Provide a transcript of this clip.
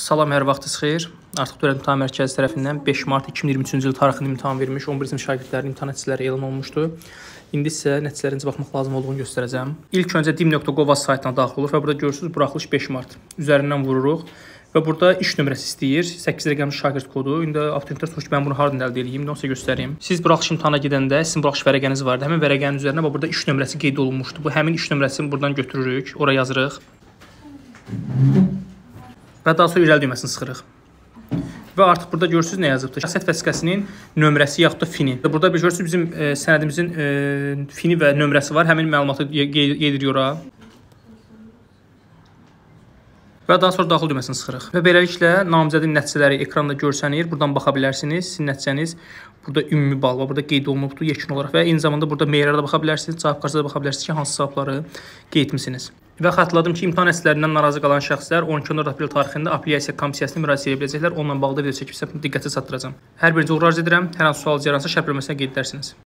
Salam, hər vaxtınız xeyir. Artıq Dövlət İmtahan Mərkəzi tərəfindən 5 mart 2023-cü il tarixində imtahan vermiş 11 sinif şagirdlərinin imtahan nəticələri elan olunmuşdu. İndi sizə nəticələrə necə baxmaq lazım olduğunu göstərəcəm. İlk öncə dim.gov.az saytına daxil olur və burada görürsüz buraxılış 5 mart. Üzərindən vururuq və burada iş nömrəsi istəyir. 8 rəqəmli şagird kodu. İndi abituriyentlər soruşur ki, mən bunu hardan əldə edeyim? İndi onsa göstərim. Siz buraxılış imtahana gedəndə sizin buraxılış vərəqəniz vardı. Həmin vərəqənin üzərinə bax burada iş nömrəsi qeyd olunmuşdu. Bu həmin iş nömrəsini buradan götürürük, ora yazırıq və daha sonra irəli düyməsini sıxırıq. Və artıq burada görürsüz nə yazıbdır. Şəxsiyyət vəsiqəsinin nömrəsi yaxud da fini. Burada bir görürsüz bizim e, sənədimizin e, fini və nömrəsi var. Həmin məlumatı qeyd edirik ora. Və daha sonra daxil düyməsini sıxırıq. Və beləliklə namizədin nəticələri ekranda görsənir. Buradan baxa bilərsiniz. Sizin nəticəniz burada ümumi bal var. Burada qeyd olunubdur yekun olaraq və eyni zamanda burada meyrara da baxa bilərsiniz, cavab kartına da baxa bilərsiniz ki, hansı cavabları qeyd etmisiniz. Və xatırladım ki, imtahan nəticələrindən narazı qalan şəxslər 12-14 aprel tarixində apellyasiya komissiyasına müraciət edə biləcəklər. Onunla bağlı da video çəkib sizə diqqətə çatdıracağam. Hər birinizə uğurlar arzu edirəm. Hər hansı sualınız yaransa şərh bölməsinə qeyd edərsiniz.